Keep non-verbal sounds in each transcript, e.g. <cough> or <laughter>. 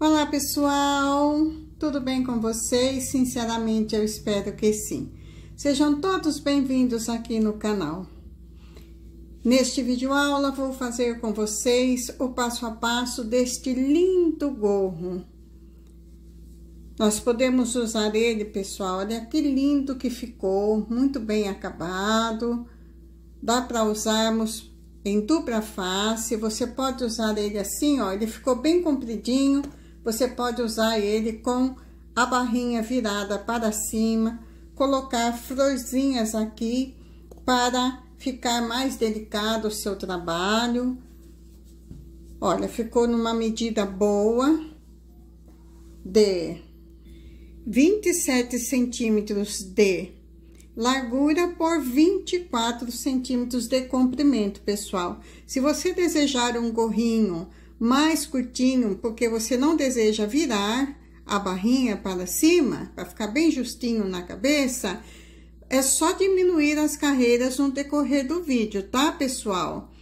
Olá, pessoal! Tudo bem com vocês? Sinceramente, eu espero que sim. Sejam todos bem-vindos aqui no canal. Neste vídeo aula, vou fazer com vocês o passo a passo deste lindo gorro. Nós podemos usar ele, pessoal, olha que lindo que ficou, muito bem acabado. Dá para usarmos em dupla face, você pode usar ele assim, ó, ele ficou bem compridinho você pode usar ele com a barrinha virada para cima, colocar florzinhas aqui para ficar mais delicado o seu trabalho. Olha, ficou numa medida boa de 27 centímetros de largura por 24 centímetros de comprimento, pessoal. Se você desejar um gorrinho mais curtinho, porque você não deseja virar a barrinha para cima, para ficar bem justinho na cabeça, é só diminuir as carreiras no decorrer do vídeo, tá, pessoal?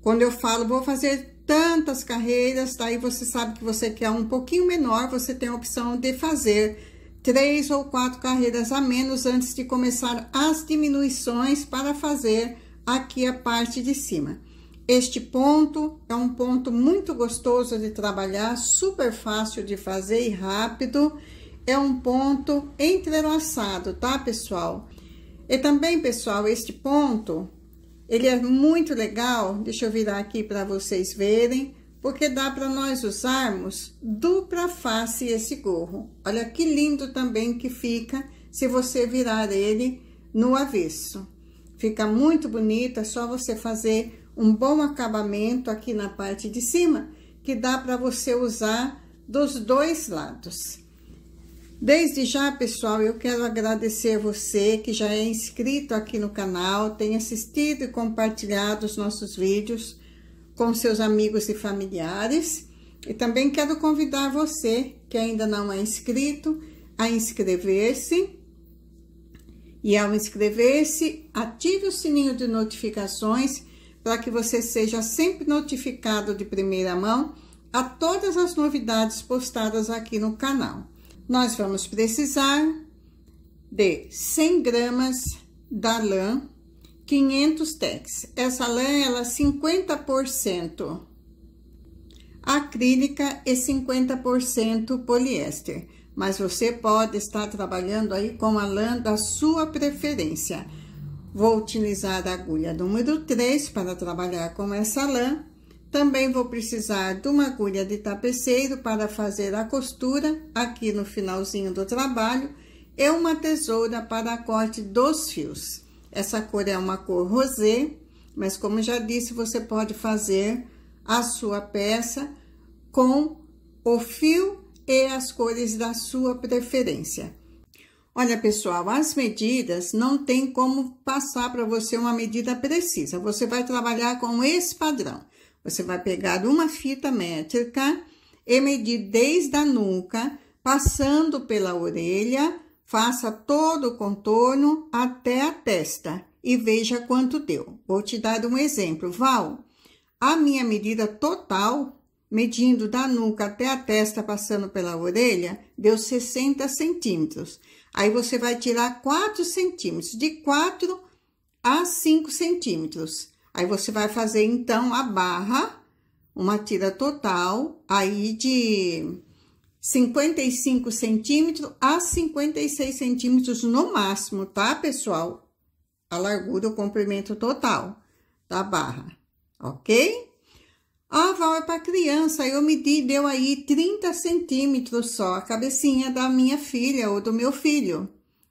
Quando eu falo, vou fazer tantas carreiras, daí tá? você sabe que você quer um pouquinho menor, você tem a opção de fazer três ou quatro carreiras a menos antes de começar as diminuições para fazer aqui a parte de cima. Este ponto é um ponto muito gostoso de trabalhar, super fácil de fazer e rápido. É um ponto entrelaçado, tá, pessoal? E também, pessoal, este ponto, ele é muito legal. Deixa eu virar aqui para vocês verem, porque dá para nós usarmos dupla face esse gorro. Olha que lindo também que fica se você virar ele no avesso. Fica muito bonito, é só você fazer um bom acabamento aqui na parte de cima, que dá para você usar dos dois lados. Desde já, pessoal, eu quero agradecer você que já é inscrito aqui no canal, tem assistido e compartilhado os nossos vídeos com seus amigos e familiares. E também quero convidar você que ainda não é inscrito a inscrever-se. E ao inscrever-se, ative o sininho de notificações para que você seja sempre notificado de primeira mão a todas as novidades postadas aqui no canal. Nós vamos precisar de 100 gramas da lã 500 tex. Essa lã ela é 50% acrílica e 50% poliéster, mas você pode estar trabalhando aí com a lã da sua preferência. Vou utilizar a agulha número 3 para trabalhar com essa lã. Também vou precisar de uma agulha de tapeceiro para fazer a costura aqui no finalzinho do trabalho e uma tesoura para corte dos fios. Essa cor é uma cor rosé, mas como já disse, você pode fazer a sua peça com o fio e as cores da sua preferência. Olha, pessoal, as medidas não tem como passar para você uma medida precisa. Você vai trabalhar com esse padrão. Você vai pegar uma fita métrica e medir desde a nuca, passando pela orelha, faça todo o contorno até a testa e veja quanto deu. Vou te dar um exemplo. Val, a minha medida total, medindo da nuca até a testa, passando pela orelha, deu 60 centímetros. Aí você vai tirar 4 centímetros, de 4 a 5 centímetros. Aí você vai fazer, então, a barra, uma tira total aí de 55 centímetros a 56 centímetros no máximo, tá, pessoal? A largura, o comprimento total da barra, ok? Ah, Val, é para criança. Eu medi, deu aí 30 centímetros só, a cabecinha da minha filha ou do meu filho.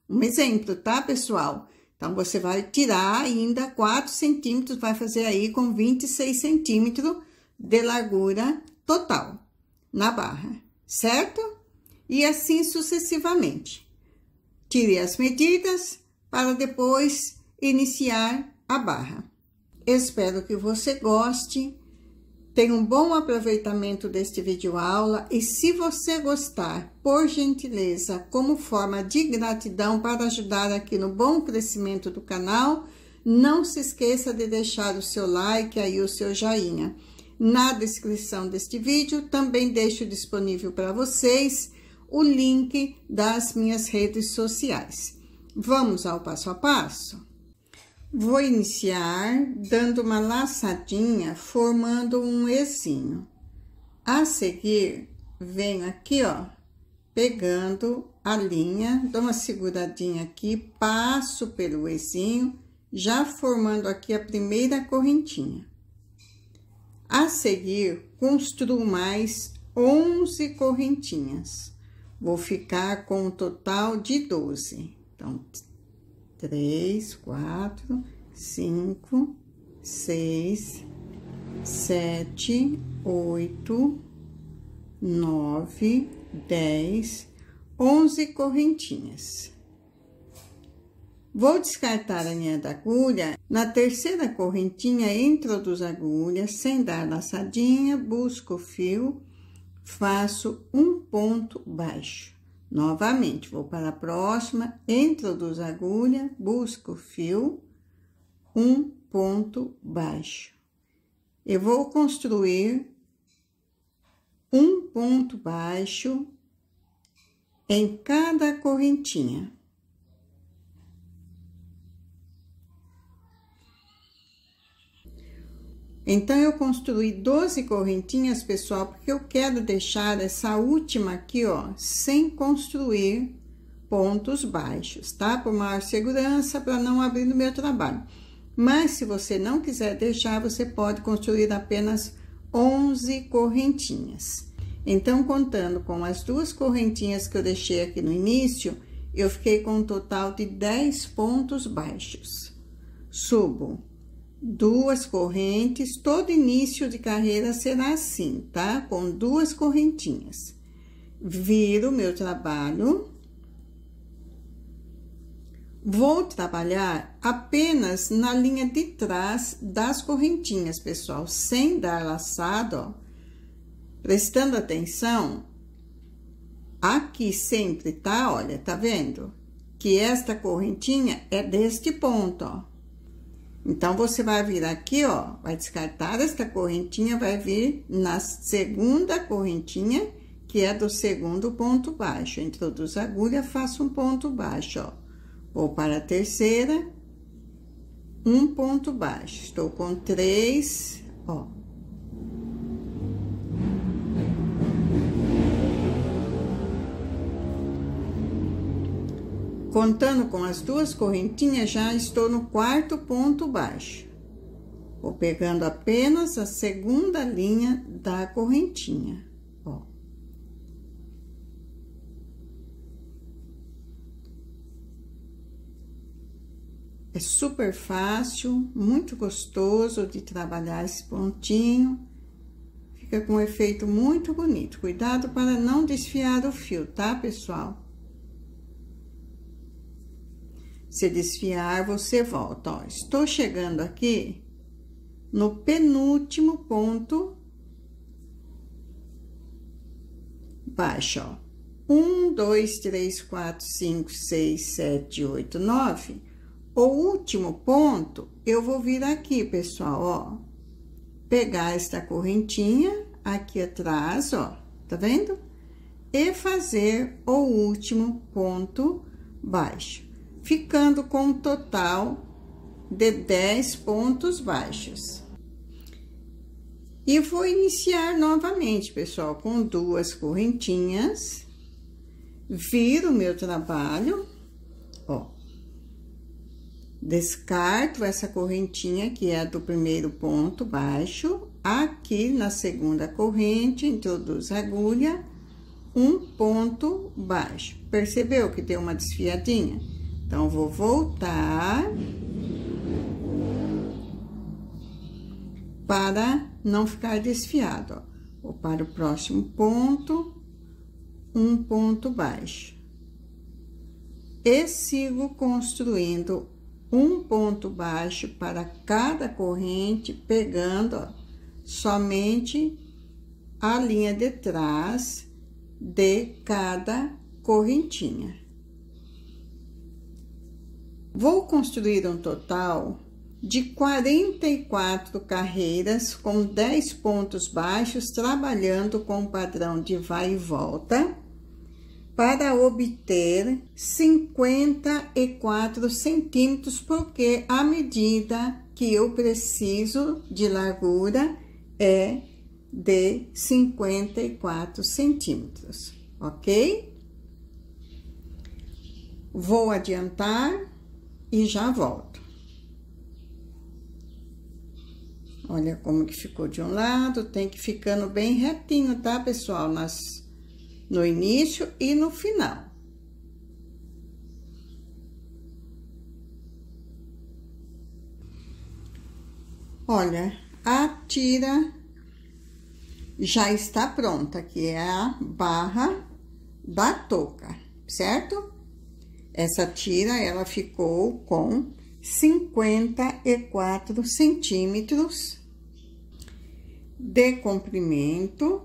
Um exemplo, tá, pessoal? Então, você vai tirar ainda 4 centímetros, vai fazer aí com 26 centímetros de largura total na barra, certo? E assim sucessivamente. Tire as medidas para depois iniciar a barra. Espero que você goste Tenha um bom aproveitamento deste vídeo aula e se você gostar, por gentileza, como forma de gratidão para ajudar aqui no bom crescimento do canal, não se esqueça de deixar o seu like aí o seu joinha. Na descrição deste vídeo também deixo disponível para vocês o link das minhas redes sociais. Vamos ao passo a passo? Vou iniciar dando uma laçadinha, formando um Ezinho. A seguir, venho aqui, ó, pegando a linha, dou uma seguradinha aqui, passo pelo Ezinho, já formando aqui a primeira correntinha. A seguir, construo mais 11 correntinhas. Vou ficar com um total de 12. Então, três, quatro, cinco, seis, sete, oito, nove, dez, onze correntinhas. Vou descartar a linha da agulha. Na terceira correntinha, introduzo a agulha sem dar laçadinha, busco o fio, faço um ponto baixo. Novamente, vou para a próxima, introduzo a agulha, busco o fio, um ponto baixo. Eu vou construir um ponto baixo em cada correntinha. Então, eu construí 12 correntinhas, pessoal, porque eu quero deixar essa última aqui, ó, sem construir pontos baixos, tá? Por maior segurança, para não abrir no meu trabalho. Mas, se você não quiser deixar, você pode construir apenas 11 correntinhas. Então, contando com as duas correntinhas que eu deixei aqui no início, eu fiquei com um total de 10 pontos baixos. Subo duas correntes, todo início de carreira será assim, tá? Com duas correntinhas. Viro meu trabalho. Vou trabalhar apenas na linha de trás das correntinhas, pessoal, sem dar laçado, ó. Prestando atenção, aqui sempre, tá? Olha, tá vendo? Que esta correntinha é deste ponto, ó então, você vai vir aqui, ó, vai descartar esta correntinha, vai vir na segunda correntinha, que é do segundo ponto baixo. Introduz a agulha, faça um ponto baixo, ó. Vou para a terceira, um ponto baixo. Estou com três, ó, contando com as duas correntinhas, já estou no quarto ponto baixo. Vou pegando apenas a segunda linha da correntinha, ó. É super fácil, muito gostoso de trabalhar esse pontinho. Fica com um efeito muito bonito. Cuidado para não desfiar o fio, tá, pessoal? se desfiar, você volta. Ó, estou chegando aqui no penúltimo ponto baixo, ó. 1, 2, 3, 4, 5, 6, 7, 8, 9. O último ponto, eu vou vir aqui, pessoal, ó. Pegar esta correntinha aqui atrás, ó, tá vendo? E fazer o último ponto baixo ficando com um total de 10 pontos baixos. E vou iniciar novamente, pessoal, com duas correntinhas. Viro o meu trabalho, ó. Descarto essa correntinha, que é do primeiro ponto baixo. Aqui na segunda corrente, introduzo a agulha, um ponto baixo. Percebeu que deu uma desfiadinha? Então, vou voltar para não ficar desfiado, ó. Vou para o próximo ponto, um ponto baixo. E sigo construindo um ponto baixo para cada corrente, pegando ó, somente a linha de trás de cada correntinha. Vou construir um total de 44 carreiras com 10 pontos baixos, trabalhando com o padrão de vai e volta, para obter 54 centímetros, porque a medida que eu preciso de largura é de 54 centímetros, ok? Vou adiantar e já volto. Olha como que ficou de um lado, tem que ficando bem retinho, tá, pessoal? Nas, no início e no final. Olha, a tira já está pronta, que é a barra da touca, certo? Essa tira, ela ficou com 54 centímetros de comprimento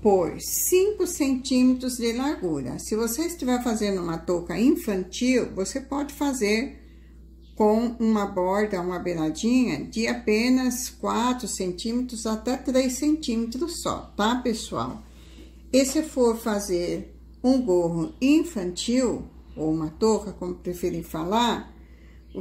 por 5 centímetros de largura. Se você estiver fazendo uma touca infantil, você pode fazer com uma borda, uma beiradinha de apenas 4 centímetros até 3 centímetros só, tá, pessoal? E se for fazer um gorro infantil, ou uma touca, como preferir falar,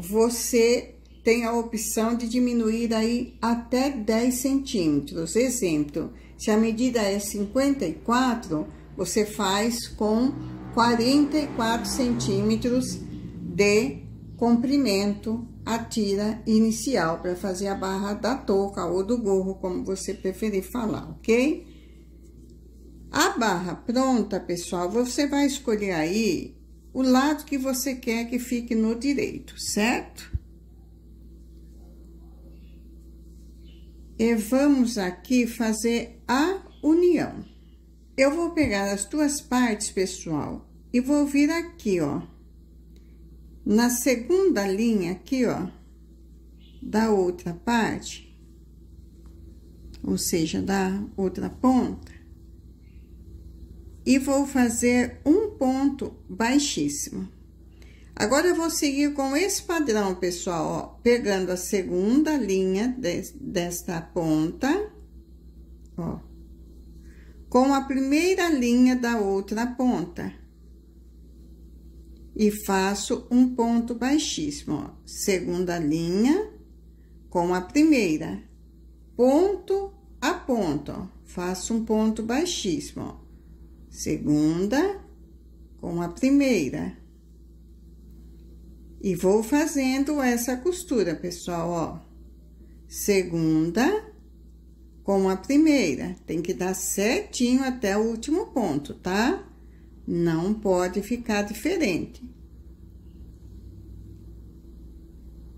você tem a opção de diminuir aí até 10 centímetros. Exemplo, se a medida é 54, você faz com 44 centímetros de comprimento a tira inicial para fazer a barra da touca ou do gorro, como você preferir falar, ok? A barra pronta, pessoal, você vai escolher aí o lado que você quer que fique no direito, certo? E vamos aqui fazer a união. Eu vou pegar as duas partes, pessoal, e vou vir aqui, ó. Na segunda linha aqui, ó, da outra parte, ou seja, da outra ponta, e vou fazer um ponto baixíssimo. Agora, eu vou seguir com esse padrão, pessoal, ó, pegando a segunda linha de, desta ponta, ó, com a primeira linha da outra ponta. E faço um ponto baixíssimo, ó, segunda linha com a primeira, ponto a ponto, ó, faço um ponto baixíssimo, ó segunda com a primeira. E vou fazendo essa costura, pessoal, ó. Segunda com a primeira. Tem que dar certinho até o último ponto, tá? Não pode ficar diferente.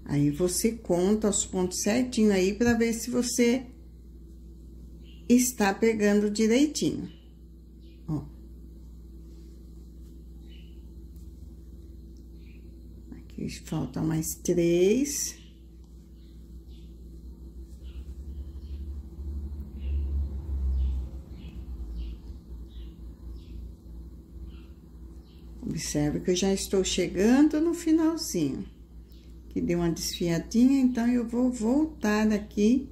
Aí você conta os pontos certinho aí para ver se você está pegando direitinho. falta mais três. Observe que eu já estou chegando no finalzinho. Que deu uma desfiadinha, então eu vou voltar aqui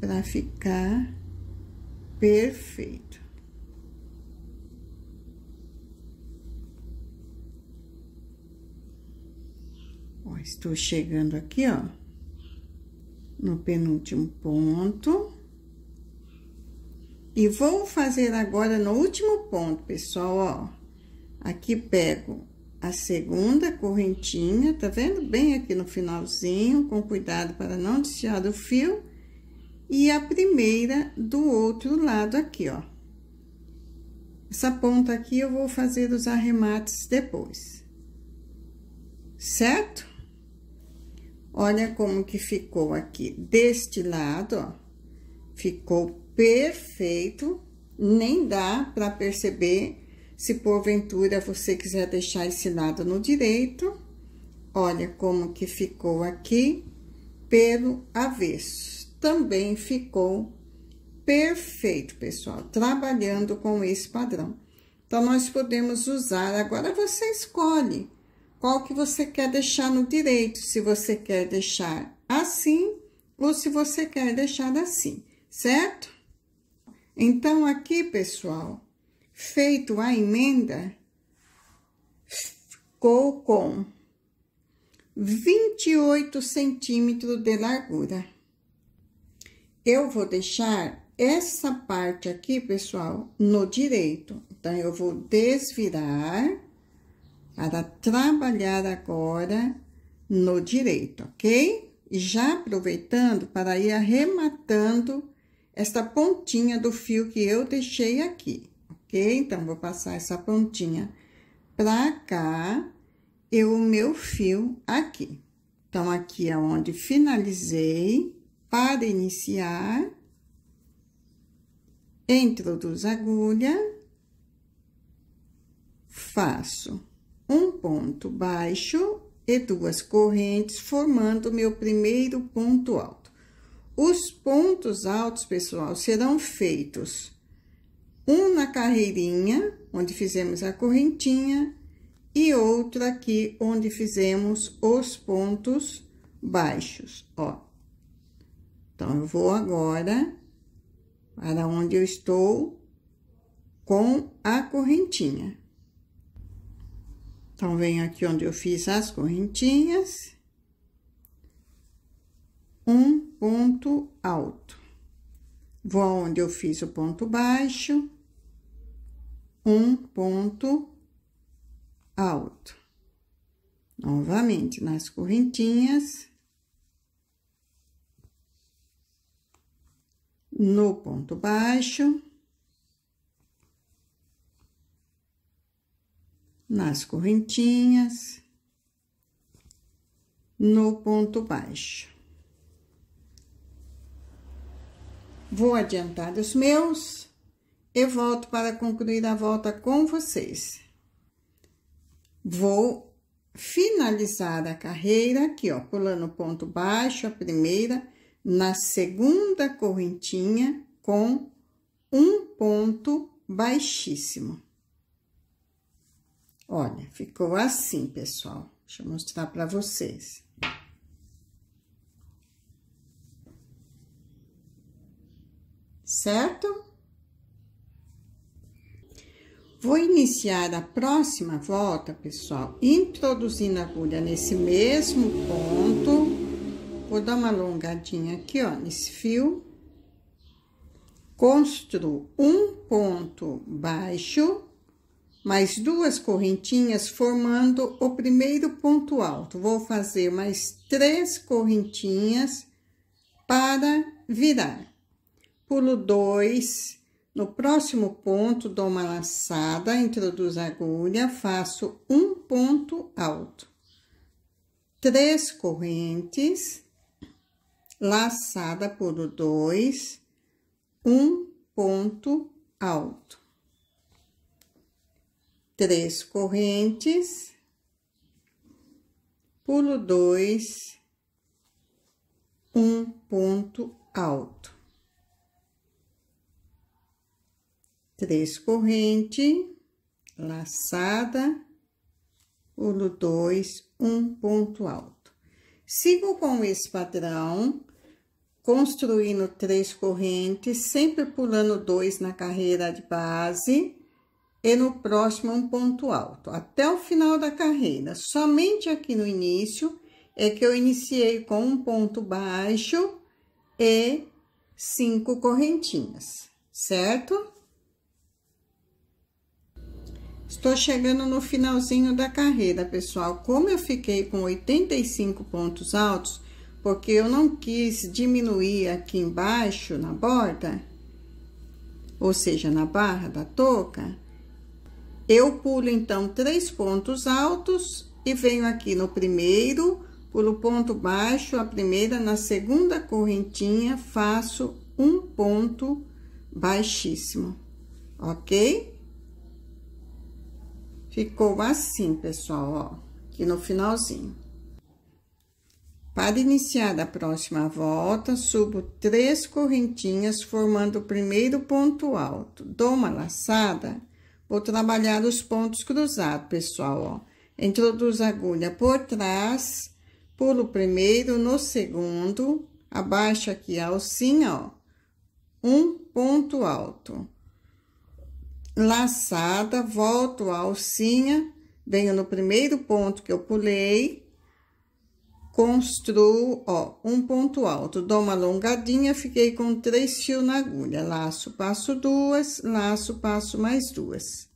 para ficar perfeito. estou chegando aqui, ó, no penúltimo ponto. E vou fazer agora no último ponto, pessoal, ó. Aqui pego a segunda correntinha, tá vendo? Bem aqui no finalzinho, com cuidado para não desviar do fio. E a primeira do outro lado aqui, ó. Essa ponta aqui eu vou fazer os arremates depois, certo? Olha como que ficou aqui. Deste lado, ó, ficou perfeito. Nem dá para perceber se porventura você quiser deixar esse lado no direito. Olha como que ficou aqui pelo avesso. Também ficou perfeito, pessoal, trabalhando com esse padrão. Então, nós podemos usar, agora você escolhe qual que você quer deixar no direito, se você quer deixar assim ou se você quer deixar assim, certo? Então, aqui, pessoal, feito a emenda, ficou com 28 centímetros de largura. Eu vou deixar essa parte aqui, pessoal, no direito. Então, eu vou desvirar para tá trabalhar agora no direito, ok? E já aproveitando para ir arrematando esta pontinha do fio que eu deixei aqui, ok? Então, vou passar essa pontinha para cá e o meu fio aqui. Então, aqui é onde finalizei, para iniciar, introduz a agulha, faço um ponto baixo e duas correntes, formando meu primeiro ponto alto. Os pontos altos, pessoal, serão feitos um na carreirinha, onde fizemos a correntinha, e outro aqui, onde fizemos os pontos baixos, ó. Então, eu vou agora para onde eu estou com a correntinha. Então, venho aqui onde eu fiz as correntinhas. Um ponto alto. Vou onde eu fiz o ponto baixo. Um ponto alto. Novamente, nas correntinhas. No ponto baixo. nas correntinhas, no ponto baixo. Vou adiantar os meus e volto para concluir a volta com vocês. Vou finalizar a carreira aqui, ó, pulando ponto baixo, a primeira, na segunda correntinha com um ponto baixíssimo. Olha, ficou assim, pessoal. Deixa eu mostrar para vocês. Certo? Vou iniciar a próxima volta, pessoal, introduzindo a agulha nesse mesmo ponto. Vou dar uma alongadinha aqui, ó, nesse fio. Construo um ponto baixo mais duas correntinhas, formando o primeiro ponto alto. Vou fazer mais três correntinhas para virar. Pulo dois, no próximo ponto, dou uma laçada, introduzo a agulha, faço um ponto alto. Três correntes, laçada, pulo dois, um ponto alto três correntes, pulo dois, um ponto alto, três corrente, laçada, pulo dois, um ponto alto. Sigo com esse padrão, construindo três correntes, sempre pulando dois na carreira de base e no próximo é um ponto alto, até o final da carreira. Somente aqui no início é que eu iniciei com um ponto baixo e cinco correntinhas, certo? Estou chegando no finalzinho da carreira, pessoal. Como eu fiquei com 85 pontos altos, porque eu não quis diminuir aqui embaixo na borda, ou seja, na barra da touca, eu pulo, então, três pontos altos e venho aqui no primeiro, pulo ponto baixo, a primeira, na segunda correntinha, faço um ponto baixíssimo, ok? Ficou assim, pessoal, ó, aqui no finalzinho. Para iniciar a próxima volta, subo três correntinhas, formando o primeiro ponto alto. Dou uma laçada Vou trabalhar os pontos cruzados, pessoal, ó. Introduz a agulha por trás, pulo primeiro, no segundo, abaixo aqui a alcinha, ó. Um ponto alto. Laçada, volto a alcinha, venho no primeiro ponto que eu pulei, Construo, ó, um ponto alto, dou uma alongadinha, fiquei com três fios na agulha. Laço, passo duas, laço, passo mais duas.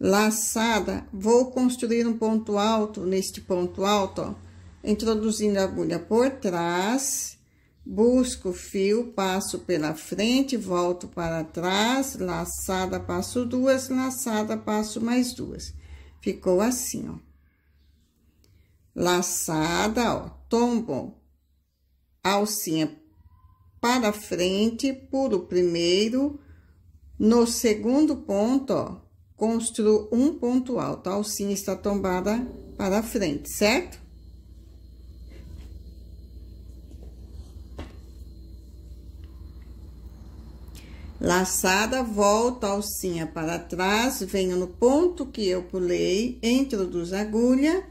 Laçada, vou construir um ponto alto, neste ponto alto, ó, introduzindo a agulha por trás, busco o fio, passo pela frente, volto para trás, laçada, passo duas, laçada, passo mais duas. Ficou assim, ó laçada, ó, tombo, alcinha para frente, pulo primeiro, no segundo ponto, ó, construo um ponto alto, a alcinha está tombada para frente, certo? Laçada, volto a alcinha para trás, venho no ponto que eu pulei, introduzo a agulha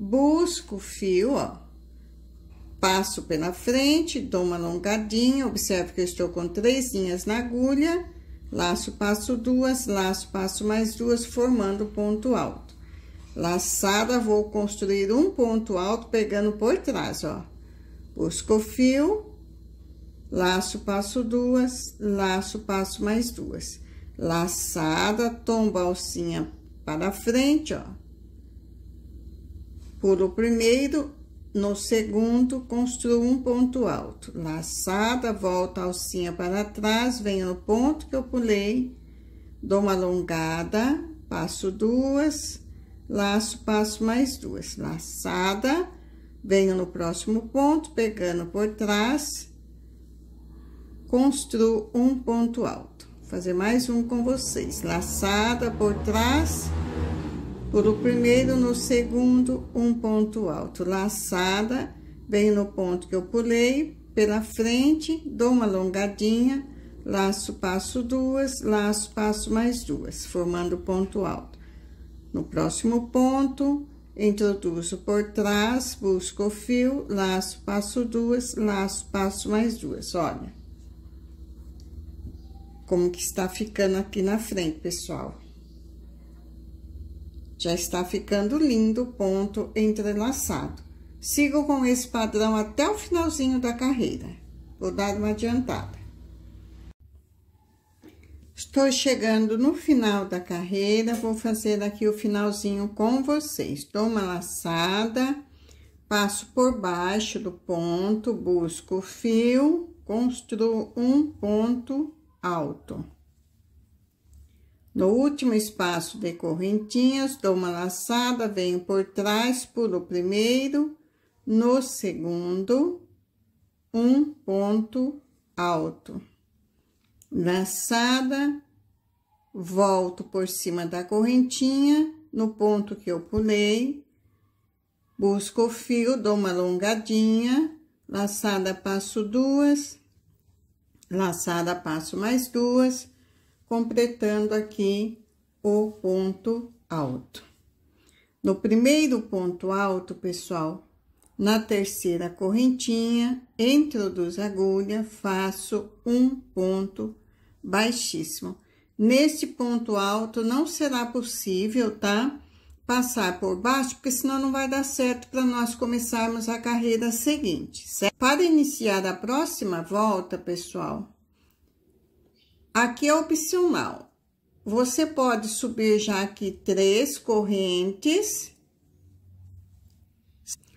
busco o fio, ó. Passo pela frente, dou uma alongadinha, observo que eu estou com três linhas na agulha, laço, passo duas, laço, passo mais duas, formando ponto alto. Laçada, vou construir um ponto alto pegando por trás, ó. Busco o fio, laço, passo duas, laço, passo mais duas. Laçada, tombo a alcinha para frente, ó por o primeiro, no segundo, construo um ponto alto. Laçada, volta a alcinha para trás, venho no ponto que eu pulei, dou uma alongada, passo duas, laço, passo mais duas. Laçada, venho no próximo ponto, pegando por trás, construo um ponto alto. Vou fazer mais um com vocês. Laçada por trás, Pulo primeiro, no segundo, um ponto alto. Laçada, bem no ponto que eu pulei, pela frente, dou uma alongadinha, laço, passo duas, laço, passo mais duas, formando ponto alto. No próximo ponto, introduzo por trás, busco o fio, laço, passo duas, laço, passo mais duas, olha. Como que está ficando aqui na frente, pessoal. Já está ficando lindo o ponto entrelaçado. Sigo com esse padrão até o finalzinho da carreira. Vou dar uma adiantada. Estou chegando no final da carreira, vou fazer aqui o finalzinho com vocês. Dou uma laçada, passo por baixo do ponto, busco o fio, construo um ponto alto. No último espaço de correntinhas, dou uma laçada, venho por trás, pulo o primeiro, no segundo, um ponto alto. Laçada, volto por cima da correntinha, no ponto que eu pulei, busco o fio, dou uma alongadinha, laçada, passo duas, laçada, passo mais duas, completando aqui o ponto alto. No primeiro ponto alto, pessoal, na terceira correntinha, introduzo a agulha, faço um ponto baixíssimo. Nesse ponto alto, não será possível, tá? Passar por baixo, porque senão não vai dar certo para nós começarmos a carreira seguinte, certo? Para iniciar a próxima volta, pessoal, Aqui é opcional. Você pode subir já aqui três correntes,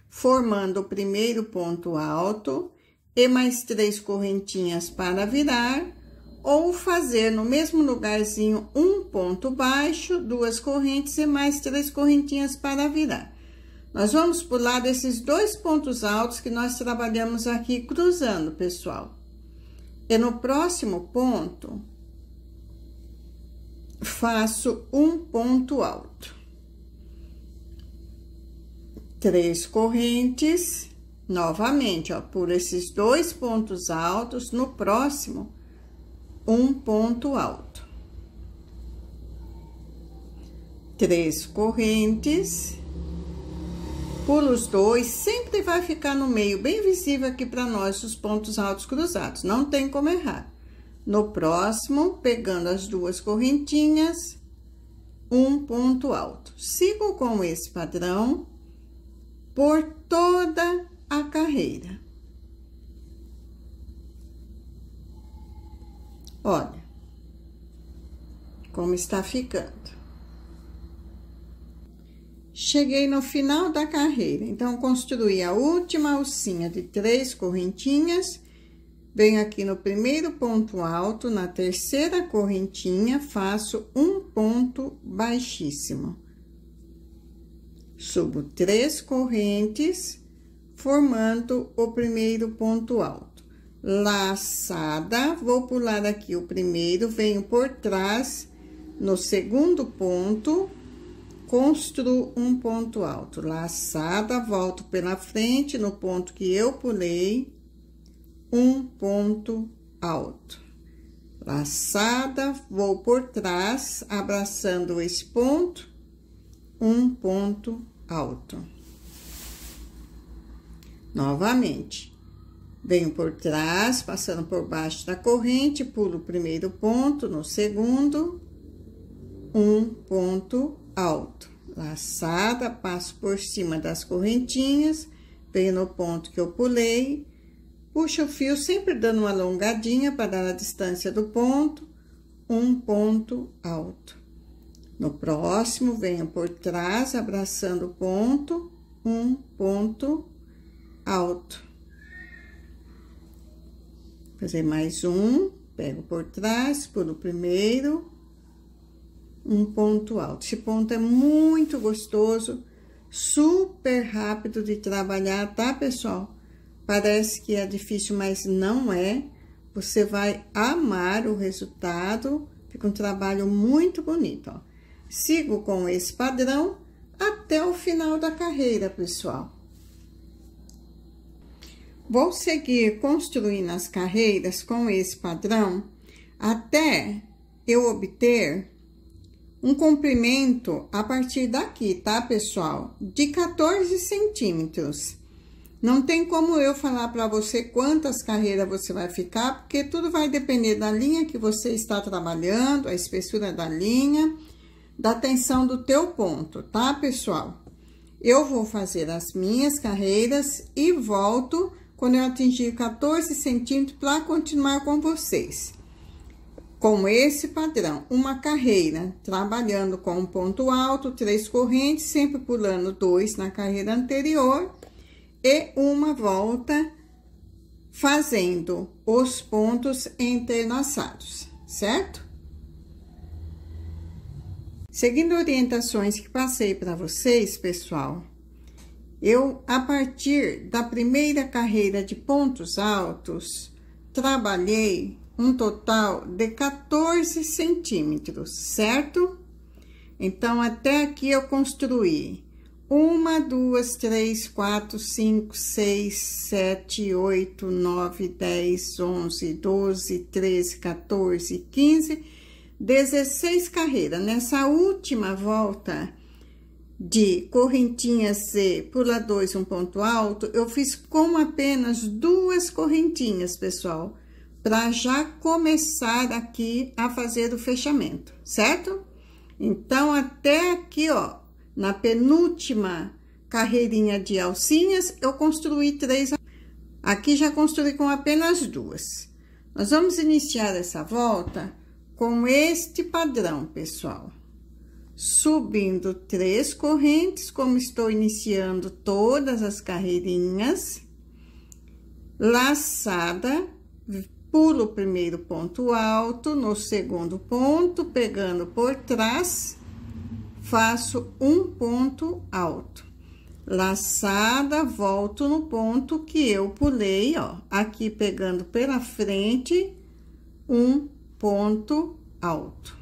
formando o primeiro ponto alto e mais três correntinhas para virar, ou fazer no mesmo lugarzinho um ponto baixo, duas correntes e mais três correntinhas para virar. Nós vamos pular esses dois pontos altos que nós trabalhamos aqui cruzando, pessoal. E é no próximo ponto, faço um ponto alto. Três correntes, novamente, ó, por esses dois pontos altos, no próximo, um ponto alto. Três correntes os dois, sempre vai ficar no meio, bem visível aqui para nós os pontos altos cruzados, não tem como errar. No próximo, pegando as duas correntinhas, um ponto alto. Sigo com esse padrão por toda a carreira. Olha como está ficando. Cheguei no final da carreira, então construí a última alcinha de três correntinhas. Venho aqui no primeiro ponto alto, na terceira correntinha, faço um ponto baixíssimo. Subo três correntes, formando o primeiro ponto alto. Laçada, vou pular aqui o primeiro, venho por trás no segundo ponto construo um ponto alto. Laçada, volto pela frente no ponto que eu pulei, um ponto alto. Laçada, vou por trás, abraçando esse ponto, um ponto alto. Novamente, venho por trás, passando por baixo da corrente, pulo o primeiro ponto, no segundo, um ponto alto. Laçada, passo por cima das correntinhas, venho no ponto que eu pulei, puxo o fio sempre dando uma alongadinha para dar a distância do ponto, um ponto alto. No próximo, venho por trás, abraçando o ponto, um ponto alto. Fazer mais um, pego por trás, pulo o primeiro, um ponto alto. Esse ponto é muito gostoso, super rápido de trabalhar, tá, pessoal? Parece que é difícil, mas não é. Você vai amar o resultado, fica um trabalho muito bonito, ó. Sigo com esse padrão até o final da carreira, pessoal. Vou seguir construindo as carreiras com esse padrão até eu obter um comprimento a partir daqui, tá, pessoal? De 14 centímetros. Não tem como eu falar para você quantas carreiras você vai ficar, porque tudo vai depender da linha que você está trabalhando, a espessura da linha, da tensão do teu ponto, tá, pessoal? Eu vou fazer as minhas carreiras e volto quando eu atingir 14 centímetros para continuar com vocês com esse padrão, uma carreira trabalhando com um ponto alto, três correntes, sempre pulando dois na carreira anterior e uma volta fazendo os pontos entrelaçados, certo? Seguindo orientações que passei para vocês, pessoal, eu, a partir da primeira carreira de pontos altos, trabalhei um total de 14 centímetros, certo? Então, até aqui eu construí uma, duas, três, quatro, cinco, seis, sete, oito, nove, dez, onze, doze, treze, quatorze, quinze, dezesseis carreiras. Nessa última volta de correntinhas e pula dois um ponto alto, eu fiz com apenas duas correntinhas, pessoal para já começar aqui a fazer o fechamento, certo? Então, até aqui, ó, na penúltima carreirinha de alcinhas, eu construí três. Aqui já construí com apenas duas. Nós vamos iniciar essa volta com este padrão, pessoal. Subindo três correntes, como estou iniciando todas as carreirinhas. Laçada pulo o primeiro ponto alto, no segundo ponto, pegando por trás, faço um ponto alto. Laçada, volto no ponto que eu pulei, ó, aqui pegando pela frente, um ponto alto.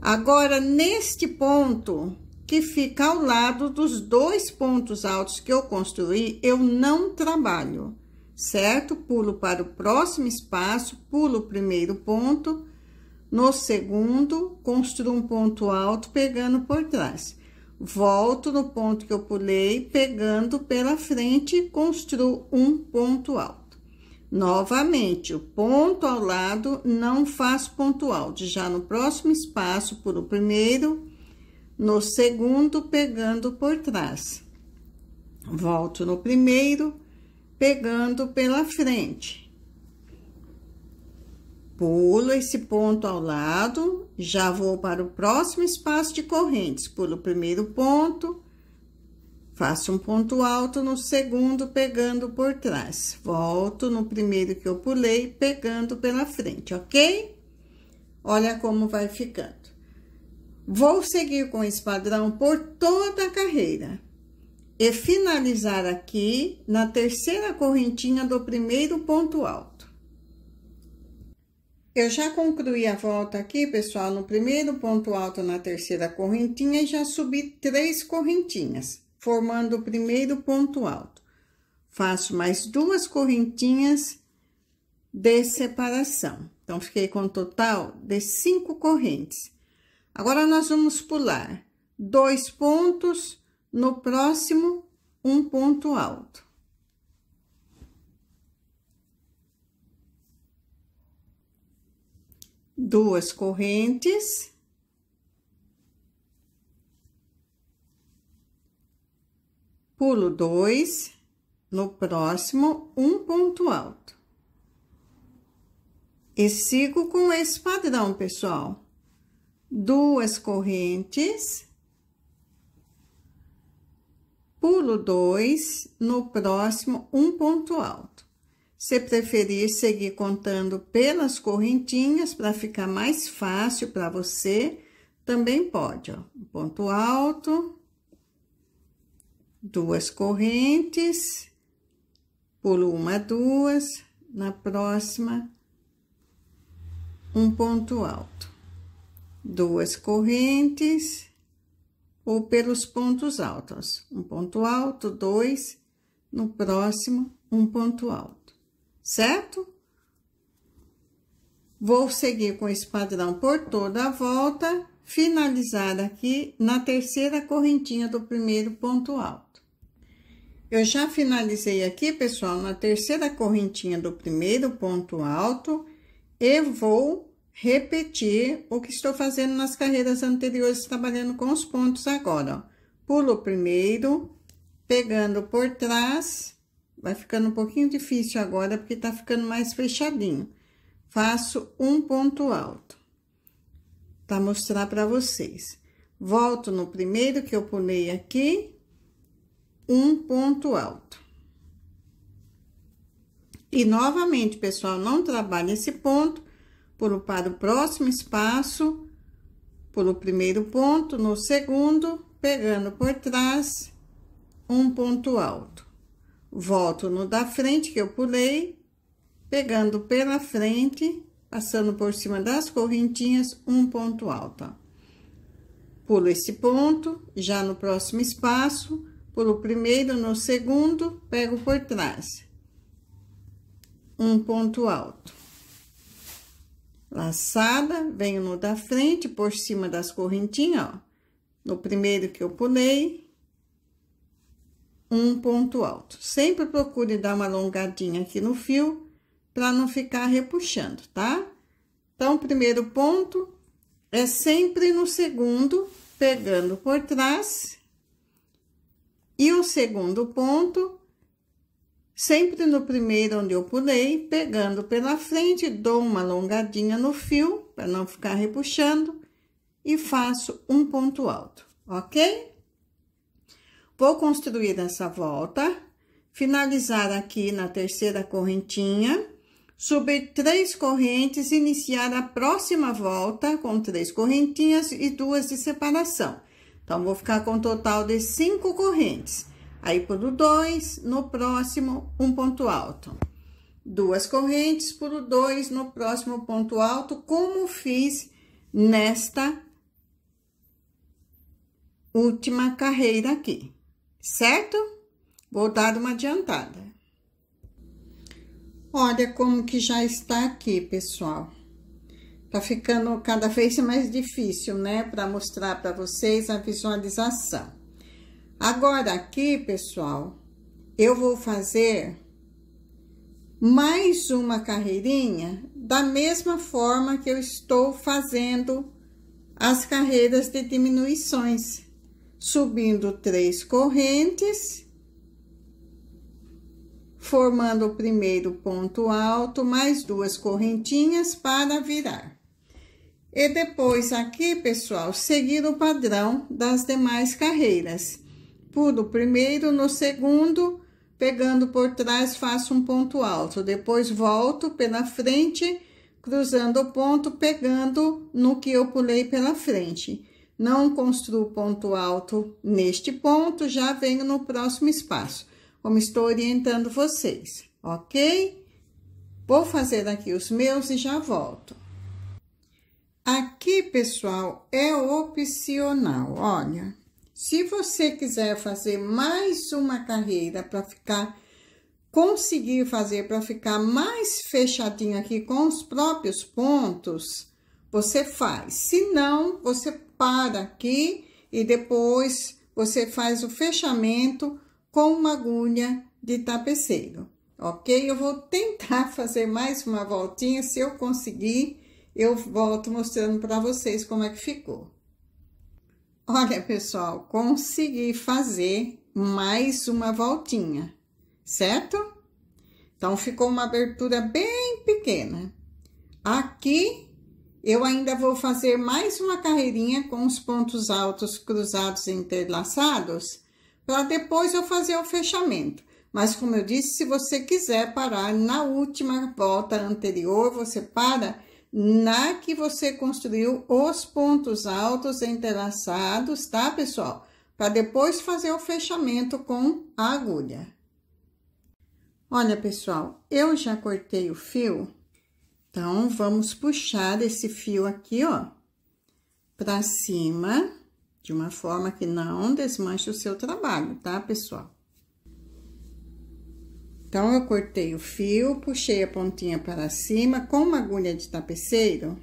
Agora, neste ponto que fica ao lado dos dois pontos altos que eu construí, eu não trabalho certo? Pulo para o próximo espaço, pulo o primeiro ponto, no segundo, construo um ponto alto pegando por trás. Volto no ponto que eu pulei, pegando pela frente, construo um ponto alto. Novamente, o ponto ao lado, não faz ponto alto. Já no próximo espaço, pulo o primeiro, no segundo, pegando por trás. Volto no primeiro, pegando pela frente. Pulo esse ponto ao lado, já vou para o próximo espaço de correntes. Pulo o primeiro ponto, faço um ponto alto no segundo, pegando por trás. Volto no primeiro que eu pulei, pegando pela frente, ok? Olha como vai ficando. Vou seguir com esse padrão por toda a carreira e finalizar aqui na terceira correntinha do primeiro ponto alto. Eu já concluí a volta aqui, pessoal, no primeiro ponto alto na terceira correntinha e já subi três correntinhas, formando o primeiro ponto alto. Faço mais duas correntinhas de separação. Então, fiquei com um total de cinco correntes. Agora, nós vamos pular dois pontos no próximo, um ponto alto. Duas correntes. Pulo dois, no próximo, um ponto alto. E sigo com esse padrão, pessoal. Duas correntes pulo dois, no próximo, um ponto alto. Se preferir seguir contando pelas correntinhas para ficar mais fácil para você, também pode, ó. Um ponto alto, duas correntes, pulo uma, duas, na próxima, um ponto alto, duas correntes, ou pelos pontos altos. Um ponto alto, dois, no próximo, um ponto alto, certo? Vou seguir com esse padrão por toda a volta, finalizar aqui na terceira correntinha do primeiro ponto alto. Eu já finalizei aqui, pessoal, na terceira correntinha do primeiro ponto alto, e vou repetir o que estou fazendo nas carreiras anteriores, trabalhando com os pontos agora, ó. Pulo o primeiro, pegando por trás, vai ficando um pouquinho difícil agora, porque tá ficando mais fechadinho. Faço um ponto alto, para mostrar para vocês. Volto no primeiro que eu pulei aqui, um ponto alto. E novamente, pessoal, não trabalhe esse ponto, pulo para o próximo espaço, pulo o primeiro ponto, no segundo, pegando por trás, um ponto alto. Volto no da frente que eu pulei, pegando pela frente, passando por cima das correntinhas, um ponto alto. Pulo esse ponto, já no próximo espaço, pulo o primeiro, no segundo, pego por trás. Um ponto alto laçada, venho no da frente, por cima das correntinhas, ó. No primeiro que eu pulei, um ponto alto. Sempre procure dar uma alongadinha aqui no fio, para não ficar repuxando, tá? Então, primeiro ponto é sempre no segundo, pegando por trás. E o segundo ponto Sempre no primeiro onde eu pulei, pegando pela frente, dou uma alongadinha no fio, para não ficar repuxando, e faço um ponto alto, ok? Vou construir essa volta, finalizar aqui na terceira correntinha, subir três correntes, iniciar a próxima volta com três correntinhas e duas de separação. Então, vou ficar com um total de cinco correntes. Aí, pulo dois, no próximo, um ponto alto. Duas correntes, pulo dois, no próximo ponto alto, como fiz nesta última carreira aqui, certo? Vou dar uma adiantada. Olha como que já está aqui, pessoal. Tá ficando cada vez mais difícil, né? Para mostrar para vocês a visualização. Agora aqui, pessoal, eu vou fazer mais uma carreirinha da mesma forma que eu estou fazendo as carreiras de diminuições, subindo três correntes, formando o primeiro ponto alto, mais duas correntinhas para virar. E depois aqui, pessoal, seguir o padrão das demais carreiras. Pulo primeiro, no segundo, pegando por trás, faço um ponto alto. Depois volto pela frente, cruzando o ponto, pegando no que eu pulei pela frente. Não construo ponto alto neste ponto, já venho no próximo espaço, como estou orientando vocês, ok? Vou fazer aqui os meus e já volto. Aqui, pessoal, é opcional, olha. Se você quiser fazer mais uma carreira para ficar, conseguir fazer para ficar mais fechadinho aqui com os próprios pontos, você faz. Se não, você para aqui e depois você faz o fechamento com uma agulha de tapeceiro, ok? Eu vou tentar <laughs> fazer mais uma voltinha, se eu conseguir, eu volto mostrando para vocês como é que ficou. Olha, pessoal, consegui fazer mais uma voltinha, certo? Então, ficou uma abertura bem pequena. Aqui, eu ainda vou fazer mais uma carreirinha com os pontos altos cruzados e interlaçados, para depois eu fazer o fechamento. Mas, como eu disse, se você quiser parar na última volta anterior, você para na que você construiu os pontos altos entrelaçados, tá, pessoal? Para depois fazer o fechamento com a agulha. Olha, pessoal, eu já cortei o fio, então vamos puxar esse fio aqui, ó, para cima, de uma forma que não desmanche o seu trabalho, tá, pessoal? Então, eu cortei o fio, puxei a pontinha para cima com uma agulha de tapeceiro.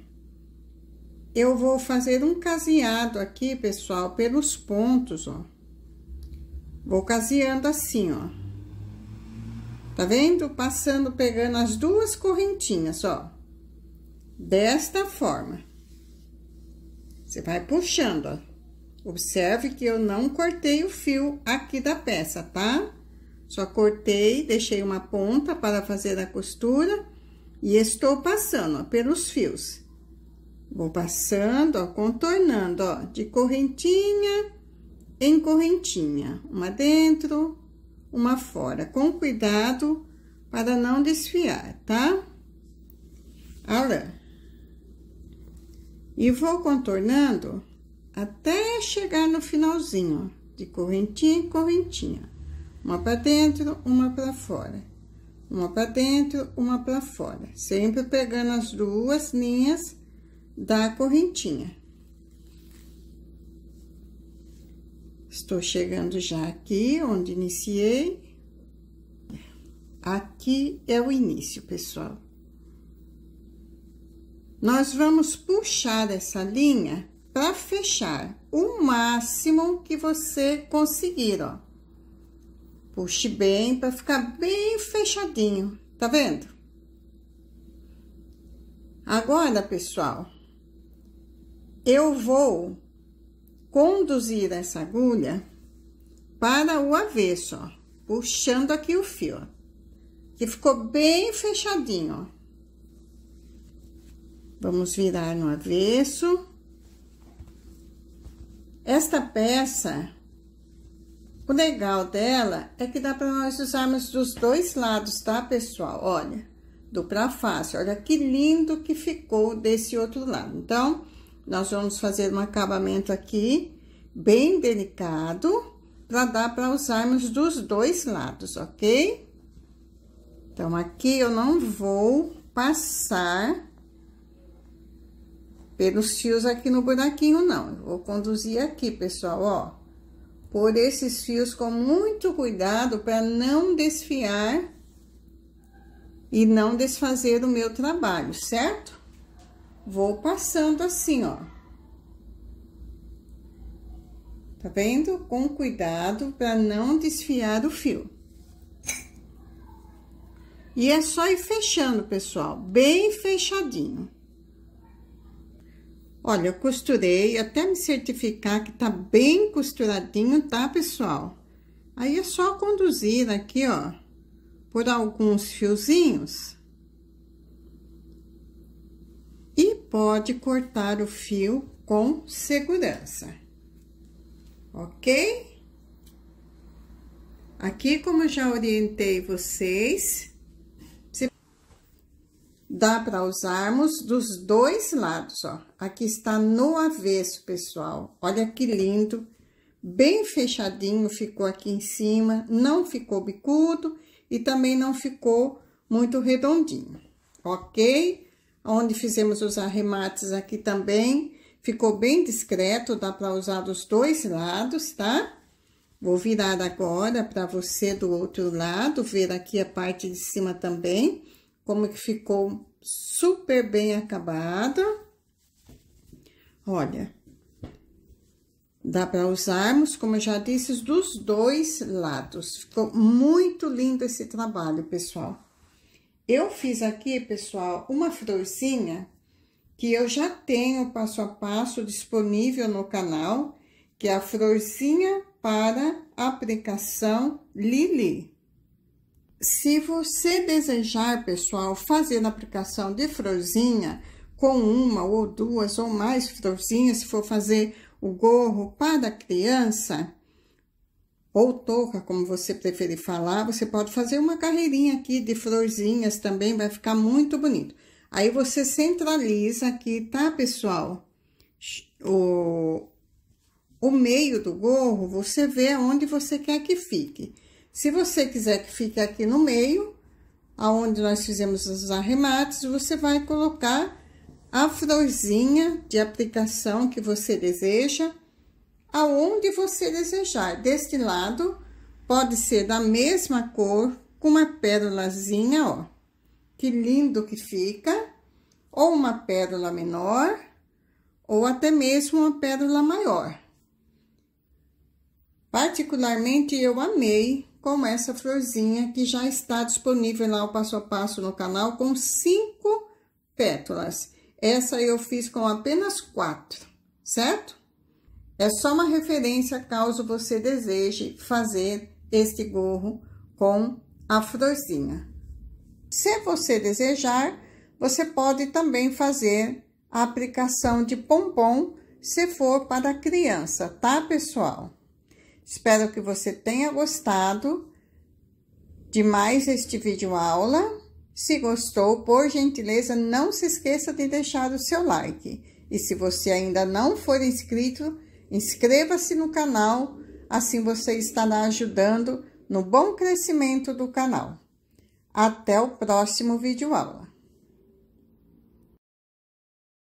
Eu vou fazer um caseado aqui, pessoal, pelos pontos, ó. Vou caseando assim, ó. Tá vendo? Passando, pegando as duas correntinhas, ó. Desta forma. Você vai puxando, ó. Observe que eu não cortei o fio aqui da peça, tá? Tá? Só cortei, deixei uma ponta para fazer a costura e estou passando, ó, pelos fios. Vou passando, ó, contornando, ó, de correntinha em correntinha. Uma dentro, uma fora, com cuidado para não desfiar, tá? Olha. E vou contornando até chegar no finalzinho, ó, de correntinha em correntinha. Uma para dentro, uma para fora. Uma para dentro, uma para fora. Sempre pegando as duas linhas da correntinha. Estou chegando já aqui onde iniciei. Aqui é o início, pessoal. Nós vamos puxar essa linha para fechar o máximo que você conseguir, ó. Puxe bem para ficar bem fechadinho, tá vendo? Agora, pessoal, eu vou conduzir essa agulha para o avesso, ó, puxando aqui o fio, ó, que ficou bem fechadinho, ó. Vamos virar no avesso. Esta peça o legal dela é que dá para nós usarmos dos dois lados, tá, pessoal? Olha, do para face, olha que lindo que ficou desse outro lado. Então, nós vamos fazer um acabamento aqui bem delicado para dar para usarmos dos dois lados, ok? Então, aqui eu não vou passar pelos fios aqui no buraquinho, não. Eu vou conduzir aqui, pessoal, ó por esses fios com muito cuidado para não desfiar e não desfazer o meu trabalho, certo? Vou passando assim, ó. Tá vendo? Com cuidado para não desfiar o fio. E é só ir fechando, pessoal, bem fechadinho. Olha, eu costurei até me certificar que tá bem costuradinho, tá, pessoal? Aí é só conduzir aqui, ó, por alguns fiozinhos. E pode cortar o fio com segurança. Ok? Aqui, como eu já orientei vocês, dá para usarmos dos dois lados, ó. Aqui está no avesso, pessoal. Olha que lindo. Bem fechadinho ficou aqui em cima. Não ficou bicudo e também não ficou muito redondinho, ok? Onde fizemos os arremates aqui também. Ficou bem discreto, dá para usar dos dois lados, tá? Vou virar agora para você do outro lado, ver aqui a parte de cima também, como que ficou super bem acabada. Olha, dá para usarmos, como eu já disse, dos dois lados. Ficou muito lindo esse trabalho, pessoal. Eu fiz aqui, pessoal, uma florzinha que eu já tenho passo a passo disponível no canal, que é a florzinha para aplicação Lili. Se você desejar, pessoal, fazer a aplicação de florzinha, com uma ou duas ou mais florzinhas, se for fazer o gorro para a criança, ou touca, como você preferir falar, você pode fazer uma carreirinha aqui de florzinhas também, vai ficar muito bonito. Aí você centraliza aqui, tá, pessoal? O, o meio do gorro, você vê onde você quer que fique. Se você quiser que fique aqui no meio, aonde nós fizemos os arremates, você vai colocar a florzinha de aplicação que você deseja, aonde você desejar. Deste lado, pode ser da mesma cor, com uma pérolazinha, ó. Que lindo que fica! Ou uma pérola menor, ou até mesmo uma pérola maior. Particularmente, eu amei com essa florzinha, que já está disponível lá o passo a passo no canal, com cinco pétalas. Essa eu fiz com apenas quatro, certo? É só uma referência caso você deseje fazer este gorro com a florzinha. Se você desejar, você pode também fazer a aplicação de pompom se for para criança, tá, pessoal? Espero que você tenha gostado de mais este vídeo aula. Se gostou, por gentileza, não se esqueça de deixar o seu like. E se você ainda não for inscrito, inscreva-se no canal, assim você estará ajudando no bom crescimento do canal. Até o próximo vídeo aula.